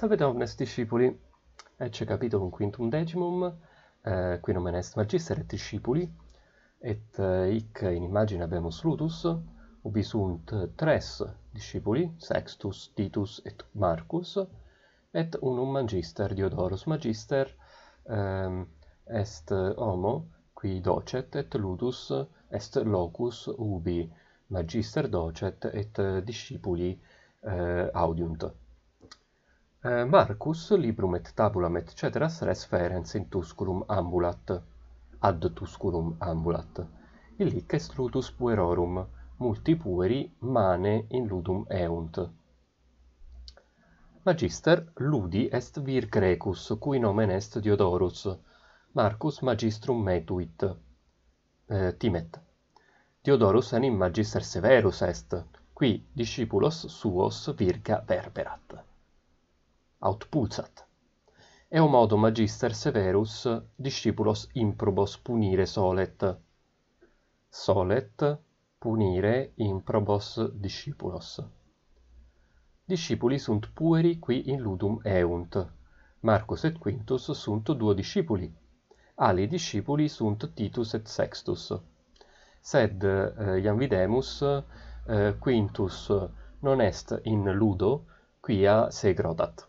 Salve domnes discipuli, ecce capito quintum decimum, eh, qui nomen est magister et discipuli, et eh, hic in imagine abemus lutus, ubi sunt eh, tres discipuli, sextus, titus et marcus, et unum magister, diodorus magister, ehm, eh, est homo, qui docet, et lutus est locus ubi magister docet et eh, discipuli eh, audiunt. Eh, Marcus librum et tabulam et ceteras res ferens in Tusculum ambulat, ad Tusculum ambulat. Illic est ludus puerorum, multi pueri mane in ludum eunt. Magister, ludi est vir Grecus, cui nomen est Diodorus. Marcus magistrum metuit. Eh, timet. Diodorus enim magister severus est, qui discipulos suos virga verberat aut pulsat. Eo modo magister severus discipulos improbos punire solet. Solet punire improbos discipulos. Discipuli sunt pueri qui in ludum eunt. Marcus et Quintus sunt duo discipuli. Ali discipuli sunt Titus et Sextus. Sed eh, iam videmus eh, Quintus non est in ludo quia se grodat.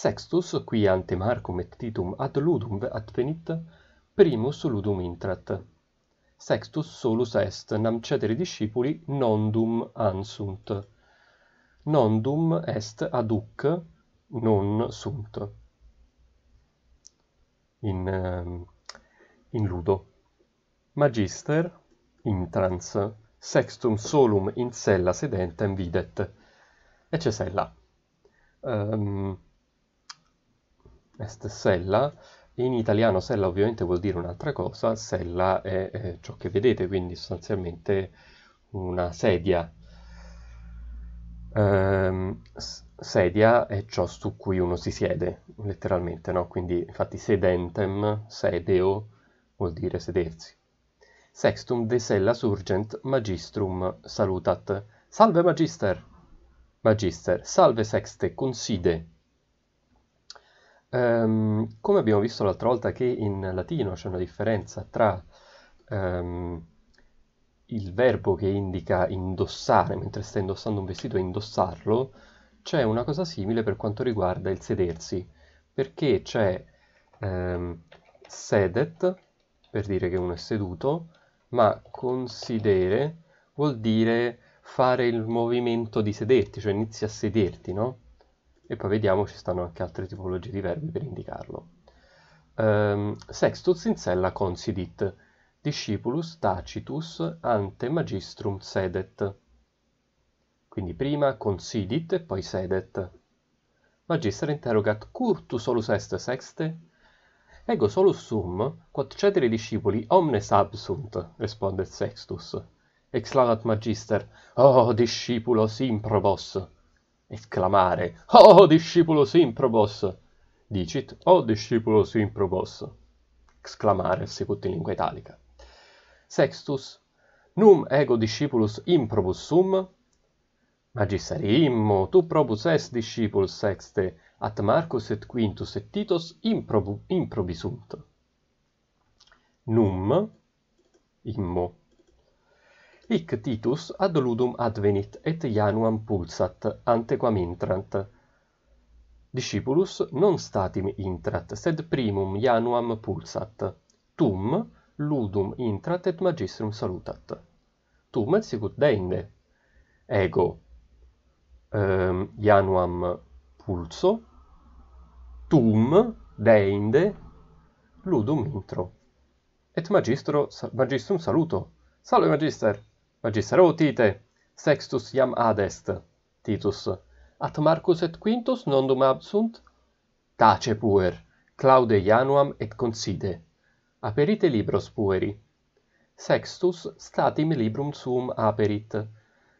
Sextus, qui ante Marcum et Titum ad Ludum advenit, primus Ludum intrat. Sextus solus est, nam cedere discipuli nondum ansunt. Nondum est ad huc non sunt. In ehm, in Ludo. Magister intrans sextum solum in sella sedentem videt. Ecce sella. Ehm est sella, in italiano sella ovviamente vuol dire un'altra cosa, sella è, è ciò che vedete, quindi sostanzialmente una sedia. Ehm, sedia è ciò su cui uno si siede, letteralmente, no? Quindi infatti sedentem, sedeo, vuol dire sedersi. Sextum de sella surgent magistrum salutat. Salve magister! Magister, salve sexte, conside! Um, come abbiamo visto l'altra volta che in latino c'è una differenza tra um, il verbo che indica indossare, mentre stai indossando un vestito e indossarlo, c'è una cosa simile per quanto riguarda il sedersi, perché c'è um, sedet, per dire che uno è seduto, ma considere vuol dire fare il movimento di sederti, cioè inizi a sederti, no? e poi vediamo ci stanno anche altre tipologie di verbi per indicarlo. Um, sextus in sella considit, discipulus tacitus ante magistrum sedet. Quindi prima considit e poi sedet. Magister interrogat curtus solus est sexte? Ego solus sum, quod cedere discipuli omnes absunt, respondet Sextus. Exclamat magister, Oh, discipulos improbos! exclamare o oh, discipulo sim dicit o oh, discipulo sim exclamare secut in lingua italica sextus num ego discipulus improbus sum magister immo tu probus es discipulus sexte at marcus et quintus et titus improbus improbisunt num immo Hic Titus ad ludum advenit et Januam pulsat antequam intrant. Discipulus non statim intrat sed primum Januam pulsat. Tum ludum intrat et magistrum salutat. Tum et sicut deinde. Ego ehm Januam pulso tum deinde ludum intro. Et magistro magistrum saluto. Salve magister. Magis ero tite, sextus iam ad est, Titus. At Marcus et Quintus nondum absunt? Tace puer, claude januam et concide. Aperite libros pueri. Sextus statim librum suum aperit,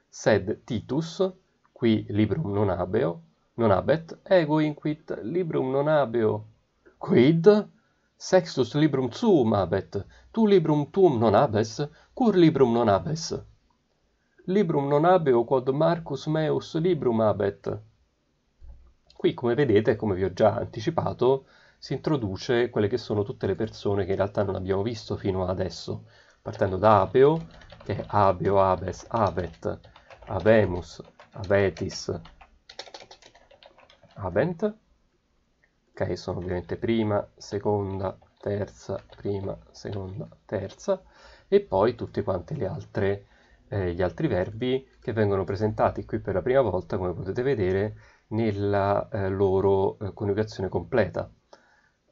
sed Titus, qui librum non abeo, non abet, ego inquit librum non abeo. Quid? Sextus librum suum habet, tu librum tuum non habes, cur librum non habes? Librum non habeo quod Marcus meus librum habet. Qui, come vedete, come vi ho già anticipato, si introduce quelle che sono tutte le persone che in realtà non abbiamo visto fino ad adesso, partendo da Apeo, che è Abeo, Abes, Abet, Abemus, Abetis, Abent, ok sono ovviamente prima seconda terza prima seconda terza e poi tutti quanti gli altri, eh, gli altri verbi che vengono presentati qui per la prima volta come potete vedere nella eh, loro eh, coniugazione completa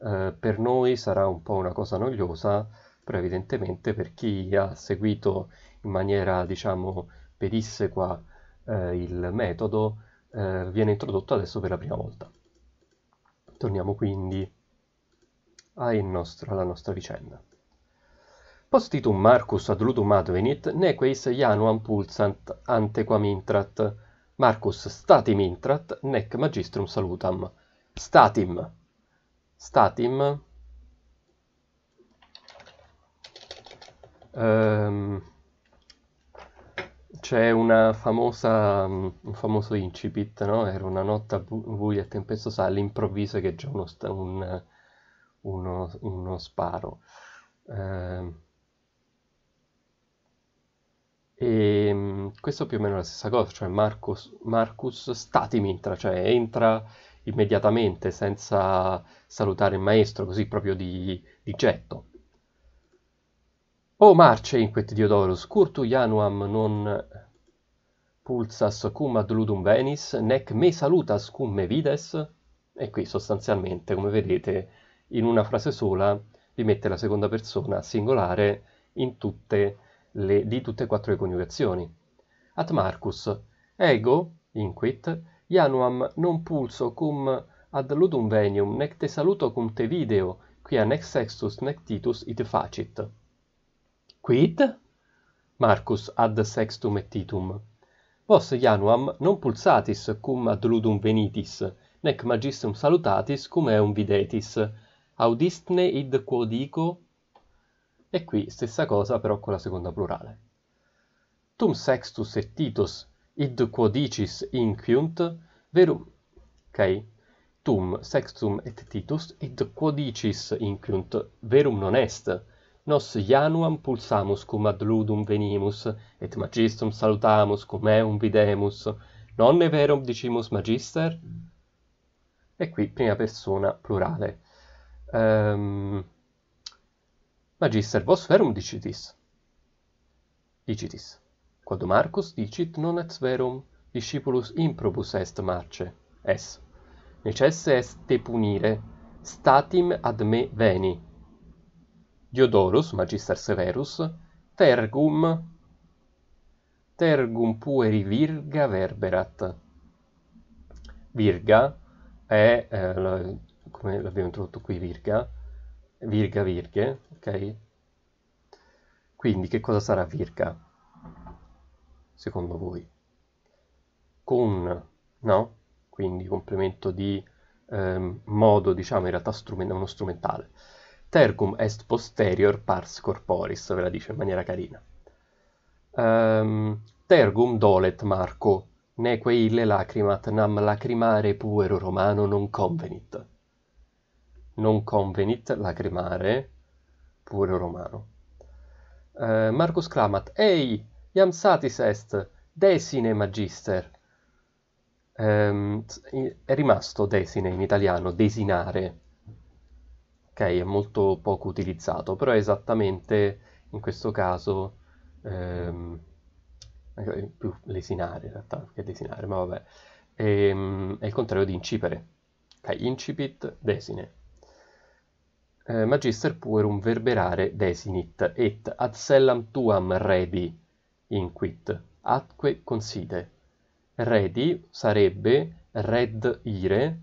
eh, per noi sarà un po' una cosa noiosa però evidentemente per chi ha seguito in maniera diciamo perissequa eh, il metodo eh, viene introdotto adesso per la prima volta Torniamo quindi nostro, alla nostra vicenda. Postitum Marcus ad ludum advenit, nequeis januam pulsant antequam intrat. Marcus statim intrat, nec magistrum salutam. Statim. Statim. Um, c'è una famosa, mm, un famoso incipit, no? Era una notte buia e tempestosa, all'improvviso che c'è uno, un, uno, uno sparo. Eh, e ehm, questo più o meno è la stessa cosa, cioè Marcus, Marcus Statimintra, cioè entra immediatamente senza salutare il maestro, così proprio di, di getto. O oh, marce inquet Diodorus, curtu januam non pulsas cum ad ludum venis, nec me salutas cum me vides? E qui sostanzialmente, come vedete, in una frase sola vi mette la seconda persona singolare tutte le, di tutte e quattro le coniugazioni. At Marcus, ego, inquit, januam non pulso cum ad ludum venium, nec te saluto cum te video, quia nec sextus nec titus it facit. Quid? Marcus ad sextum et titum. Vos Januam non pulsatis cum ad ludum venitis, nec magistum salutatis cum eum videtis. Audistne id quo dico? E qui stessa cosa però con la seconda plurale. Tum sextus et titus id quo dicis inquiunt verum. Ok. Tum sextum et titus id quo dicis inquiunt verum non est nos januam pulsamus cum ad ludum venimus, et magistum salutamus cum eum videmus. Non ne verum dicimus magister? E qui prima persona plurale. Um, magister, vos verum dicitis? Dicitis. Quod Marcus dicit non et verum, discipulus improbus est marce. Es. Necesse est te punire, statim ad me veni. Diodorus, Magister Severus, Tergum, Tergum pueri virga verberat. Virga è, eh, come l'abbiamo introdotto qui, virga, virga virghe, ok? Quindi che cosa sarà virga, secondo voi? Con, no? Quindi complemento di eh, modo, diciamo, in realtà strument- uno strumentale. Stercum est posterior pars corporis, ve la dice in maniera carina. Um, tergum dolet Marco, neque ille lacrimat nam lacrimare puero romano non convenit. Non convenit lacrimare puero romano. Uh, Marcus clamat, ei, iam satis est, desine magister. Um, è rimasto desine in italiano, desinare, ok, è molto poco utilizzato, però è esattamente in questo caso ehm, più lesinare in realtà che lesinare, ma vabbè, ehm, è il contrario di incipere, ok, incipit desine. Eh, magister puerum verberare desinit et ad sellam tuam redi inquit atque conside redi sarebbe red ire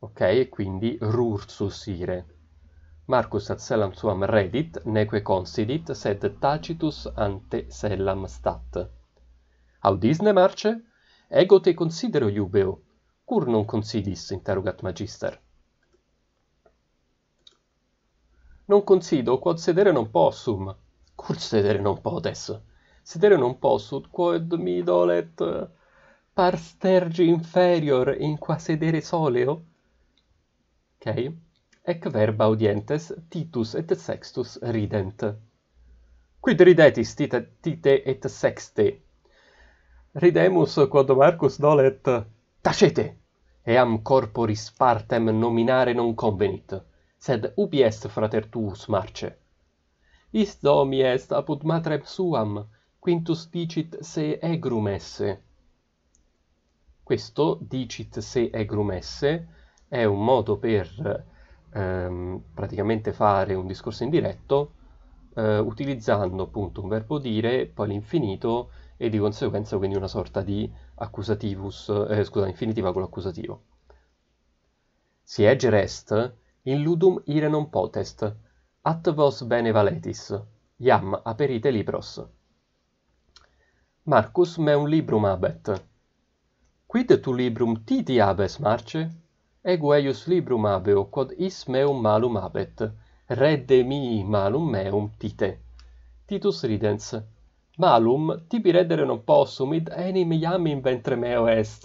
ok quindi rursus ire Marcus ad sellam suam reddit, neque considit, sed tacitus ante sellam stat. Audisne marce? Ego te considero iubeo, cur non considis, interrogat magister. Non considero quod sedere non possum. Cur sedere non potes. Sedere non possut, quod mi dolet eh, par stergi inferior in qua sedere soleo? Ok? ec verba audientes Titus et Sextus rident. Quid ridetis tite, tite et sexte? Ridemus quod Marcus dolet tacete eam corporis partem nominare non convenit sed ubi est frater tuus marce is domi est apud matrem suam quintus dicit se egrum esse questo dicit se egrum esse è un modo per ehm, praticamente fare un discorso indiretto eh, utilizzando appunto un verbo dire, poi l'infinito e di conseguenza quindi una sorta di accusativus, eh, scusa, infinitiva con l'accusativo. Si ege rest in ludum ire non potest, at vos bene valetis, iam aperite libros. Marcus meum librum abet. Quid tu librum titi abes, Marce? ego eius librum habeo, quod is meum malum abet, redde mii malum meum tite. Titus ridens, malum tibi reddere non possum, id enim iam in ventre meo est.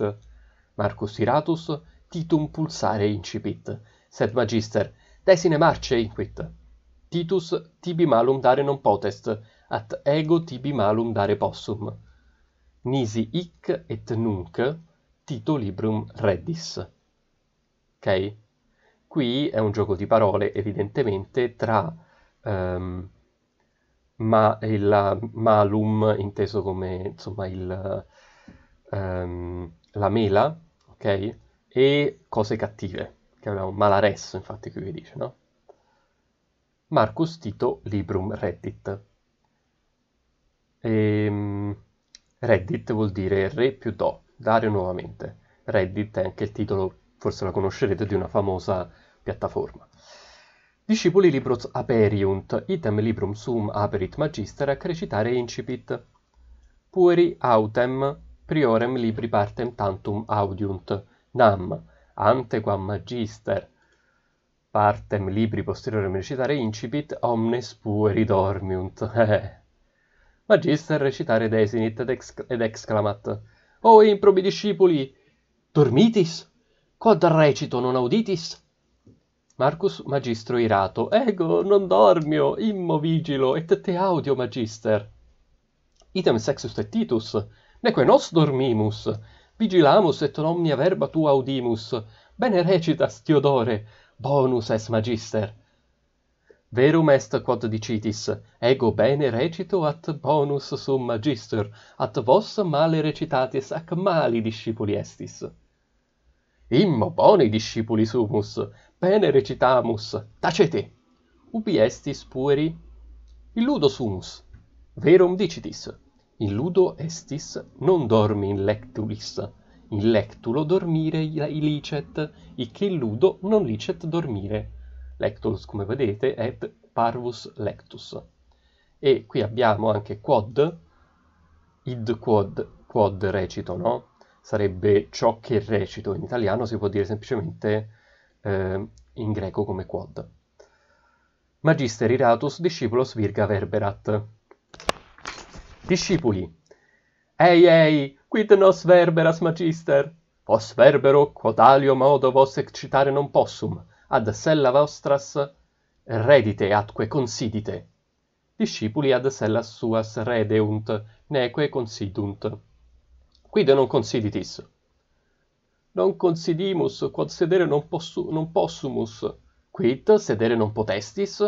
Marcus Iratus titum pulsare incipit, sed magister, desine marce inquit. Titus tibi malum dare non potest, at ego tibi malum dare possum. Nisi hic et nunc, tito librum reddis. ok? Qui è un gioco di parole evidentemente tra um, ma e malum inteso come insomma il, um, la mela, ok? E cose cattive, che abbiamo malaresso infatti qui vi dice, no? Marcus Tito Librum Reddit. E, ehm, Reddit vuol dire re più do, Dario nuovamente. Reddit è anche il titolo forse la conoscerete, di una famosa piattaforma. Discipuli libros aperiunt, item librum sum aperit magister accrecitare incipit. Pueri autem priorem libri partem tantum audiunt, nam, antequam magister, partem libri posteriorem recitare incipit, omnes pueri dormiunt. Eh, eh. magister recitare desinit ed, exc- ed exclamat, O improbi discipuli, dormitis? quod recito non auditis Marcus magistro irato ego non dormio immo vigilo et te audio magister item sexus et titus neque nos dormimus vigilamus et omnia verba tua audimus bene recitas Theodore, bonus est magister Verum est quod dicitis, ego bene recito at bonus sum magister, at vos male recitatis ac mali discipuli estis. Immo boni discipuli sumus, bene recitamus, tacete! Ubi estis pueri? Illudo sumus, verum dicitis, illudo estis non dormi in lectulis, in lectulo dormire ilicet, icche illudo non licet dormire. Lectulus, come vedete, è parvus lectus. E qui abbiamo anche quod, id quod, quod recito, no? sarebbe ciò che recito, in italiano si può dire semplicemente eh, in greco come quod. Magister iratus discipulos virga verberat. Discipuli. Ei, ei, quid nos verberas magister? Vos verbero quodalio modo vos excitare non possum, ad sella vostras redite atque considite. Discipuli ad sellas suas redeunt, neque considunt. Quide non considitis. Non considimus, quod sedere non, possu, non possumus, quid sedere non potestis,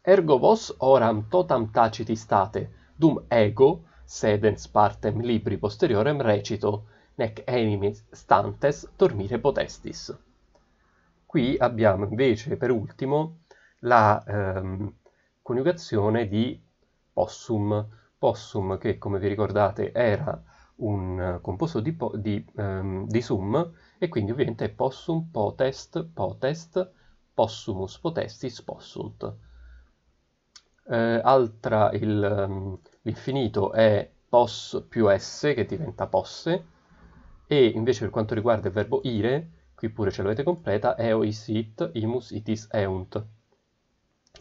ergo vos oram totam taciti state, dum ego, sedens partem libri posteriorem recito, nec enimis stantes dormire potestis. Qui abbiamo invece per ultimo la ehm, coniugazione di possum, possum che come vi ricordate era un eh, composto di, di, um, di sum e quindi ovviamente è possum, potest, potest, possumus, potestis, possunt. Eh, altra, ehm, l'infinito um, è pos più s che diventa posse e invece per quanto riguarda il verbo ire, qui pure ce l'avete completa, eo is it, imus it is eunt.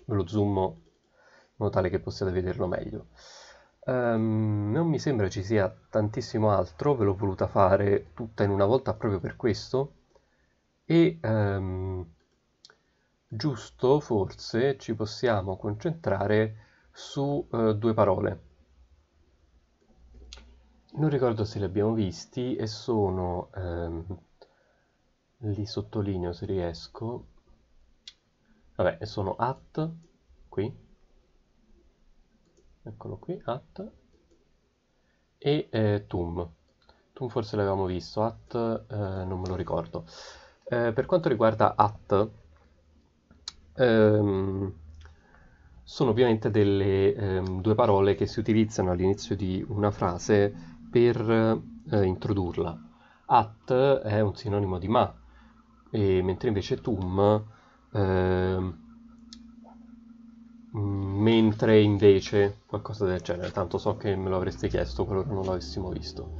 Ve lo zoom in modo tale che possiate vederlo meglio. Um, non mi sembra ci sia tantissimo altro, ve l'ho voluta fare tutta in una volta proprio per questo. E um, giusto, forse, ci possiamo concentrare su uh, due parole. Non ricordo se li abbiamo visti e sono, ehm, li sottolineo se riesco, vabbè, sono at, qui, eccolo qui, at, e eh, tum. Tum forse l'avevamo visto, at eh, non me lo ricordo. Eh, per quanto riguarda at, ehm, sono ovviamente delle ehm, due parole che si utilizzano all'inizio di una frase per eh, introdurla. At è un sinonimo di ma, mentre invece tum... Ehm, mentre invece qualcosa del genere, tanto so che me lo avreste chiesto qualora che non l'avessimo visto.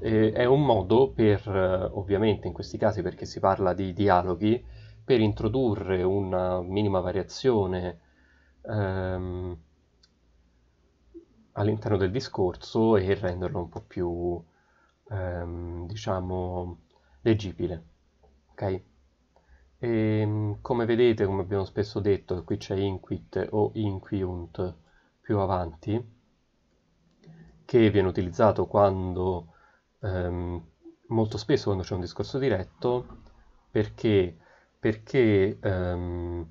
Eh, è un modo per, eh, ovviamente in questi casi perché si parla di dialoghi, per introdurre una minima variazione ehm, all'interno del discorso e renderlo un po' più, ehm, diciamo, leggibile. Ok? E, ehm, come vedete, come abbiamo spesso detto, qui c'è inquit o inquiunt più avanti, che viene utilizzato quando, ehm, molto spesso quando c'è un discorso diretto, perché, perché ehm,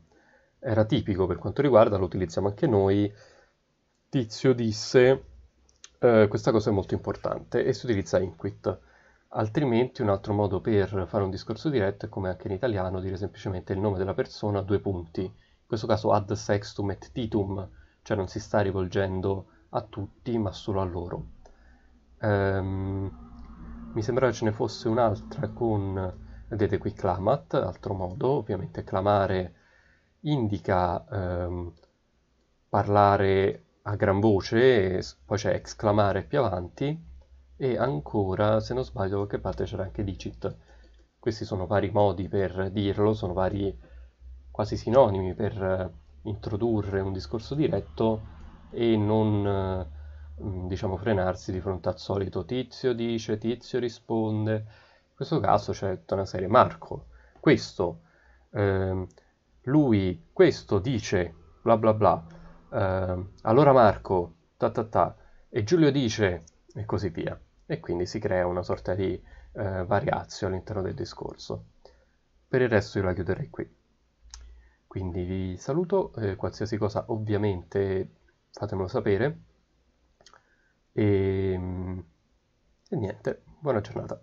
era tipico per quanto riguarda, lo utilizziamo anche noi, tizio disse eh, questa cosa è molto importante e si utilizza inquit. Altrimenti un altro modo per fare un discorso diretto è come anche in italiano dire semplicemente il nome della persona due punti. In questo caso ad sextum et titum, cioè non si sta rivolgendo a tutti ma solo a loro. Ehm, mi sembrava ce ne fosse un'altra con, vedete qui, clamat, altro modo, ovviamente clamare indica ehm, parlare a gran voce, poi c'è exclamare più avanti e ancora, se non sbaglio, da qualche parte c'era anche Digit. Questi sono vari modi per dirlo, sono vari quasi sinonimi per eh, introdurre un discorso diretto e non eh, mm, diciamo frenarsi di fronte al solito tizio dice, tizio risponde. In questo caso c'è tutta una serie Marco, questo, eh, lui, questo dice bla bla bla, eh, allora Marco, ta ta ta, e Giulio dice e così via e quindi si crea una sorta di eh, variazio all'interno del discorso. Per il resto io la chiuderei qui. Quindi vi saluto, eh, qualsiasi cosa ovviamente fatemelo sapere e, ehm, e niente, buona giornata.